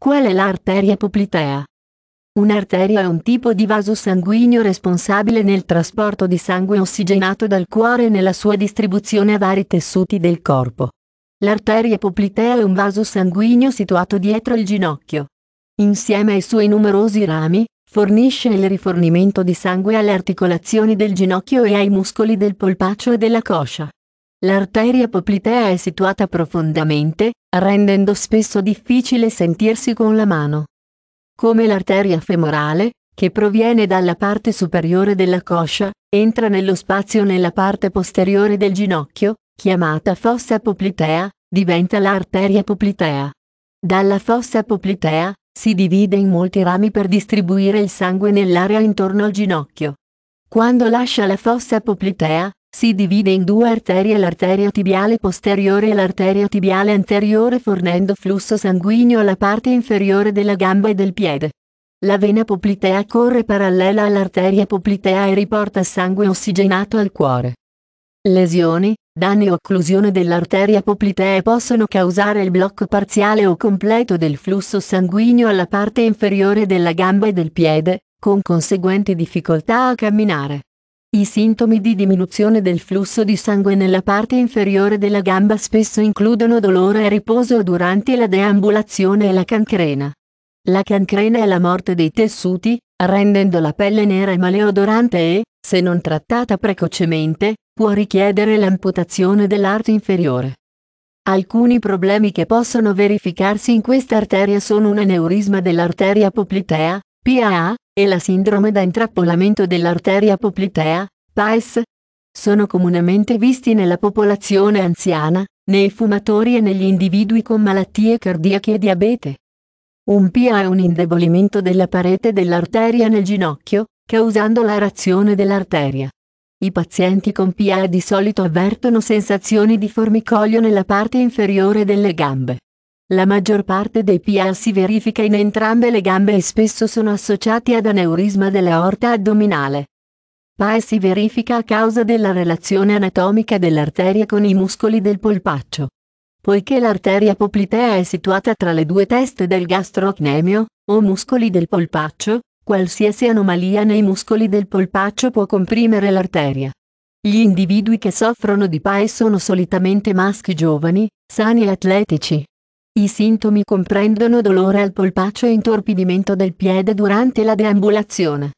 Qual è l'arteria poplitea? Un'arteria è un tipo di vaso sanguigno responsabile nel trasporto di sangue ossigenato dal cuore e nella sua distribuzione a vari tessuti del corpo. L'arteria poplitea è un vaso sanguigno situato dietro il ginocchio. Insieme ai suoi numerosi rami, fornisce il rifornimento di sangue alle articolazioni del ginocchio e ai muscoli del polpaccio e della coscia. L'arteria poplitea è situata profondamente, rendendo spesso difficile sentirsi con la mano. Come l'arteria femorale, che proviene dalla parte superiore della coscia, entra nello spazio nella parte posteriore del ginocchio, chiamata fossa poplitea, diventa l'arteria poplitea. Dalla fossa poplitea, si divide in molti rami per distribuire il sangue nell'area intorno al ginocchio. Quando lascia la fossa poplitea, si divide in due arterie l'arteria tibiale posteriore e l'arteria tibiale anteriore fornendo flusso sanguigno alla parte inferiore della gamba e del piede. La vena poplitea corre parallela all'arteria poplitea e riporta sangue ossigenato al cuore. Lesioni, danni o occlusione dell'arteria poplitea possono causare il blocco parziale o completo del flusso sanguigno alla parte inferiore della gamba e del piede, con conseguenti difficoltà a camminare. I sintomi di diminuzione del flusso di sangue nella parte inferiore della gamba spesso includono dolore e riposo durante la deambulazione e la cancrena. La cancrena è la morte dei tessuti, rendendo la pelle nera e maleodorante e, se non trattata precocemente, può richiedere l'amputazione dell'arto inferiore. Alcuni problemi che possono verificarsi in questa arteria sono un aneurisma dell'arteria poplitea, PAA, e la sindrome da intrappolamento dell'arteria poplitea, PAES. Sono comunemente visti nella popolazione anziana, nei fumatori e negli individui con malattie cardiache e diabete. Un PA è un indebolimento della parete dell'arteria nel ginocchio, causando la razione dell'arteria. I pazienti con PA di solito avvertono sensazioni di formicolio nella parte inferiore delle gambe. La maggior parte dei PA si verifica in entrambe le gambe e spesso sono associati ad aneurisma dell'aorta addominale. PAE si verifica a causa della relazione anatomica dell'arteria con i muscoli del polpaccio. Poiché l'arteria poplitea è situata tra le due teste del gastrocnemio, o muscoli del polpaccio, qualsiasi anomalia nei muscoli del polpaccio può comprimere l'arteria. Gli individui che soffrono di PAE sono solitamente maschi giovani, sani e atletici, i sintomi comprendono dolore al polpaccio e intorpidimento del piede durante la deambulazione.